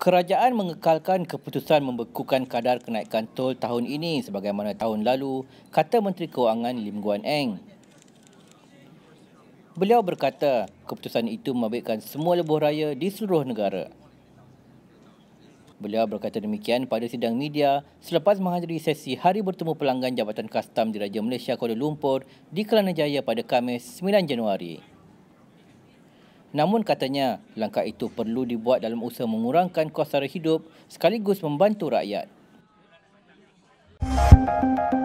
Kerajaan mengekalkan keputusan membekukan kadar kenaikan tol tahun ini sebagaimana tahun lalu, kata Menteri Kewangan Lim Guan Eng. Beliau berkata, keputusan itu membabitkan semua lebuh raya di seluruh negara. Beliau berkata demikian pada sidang media selepas menghadiri sesi hari bertemu pelanggan Jabatan Kastam di Raja Malaysia Kuala Lumpur di Kelana Jaya pada Khamis 9 Januari. Namun katanya, langkah itu perlu dibuat dalam usaha mengurangkan kos sara hidup sekaligus membantu rakyat. Musik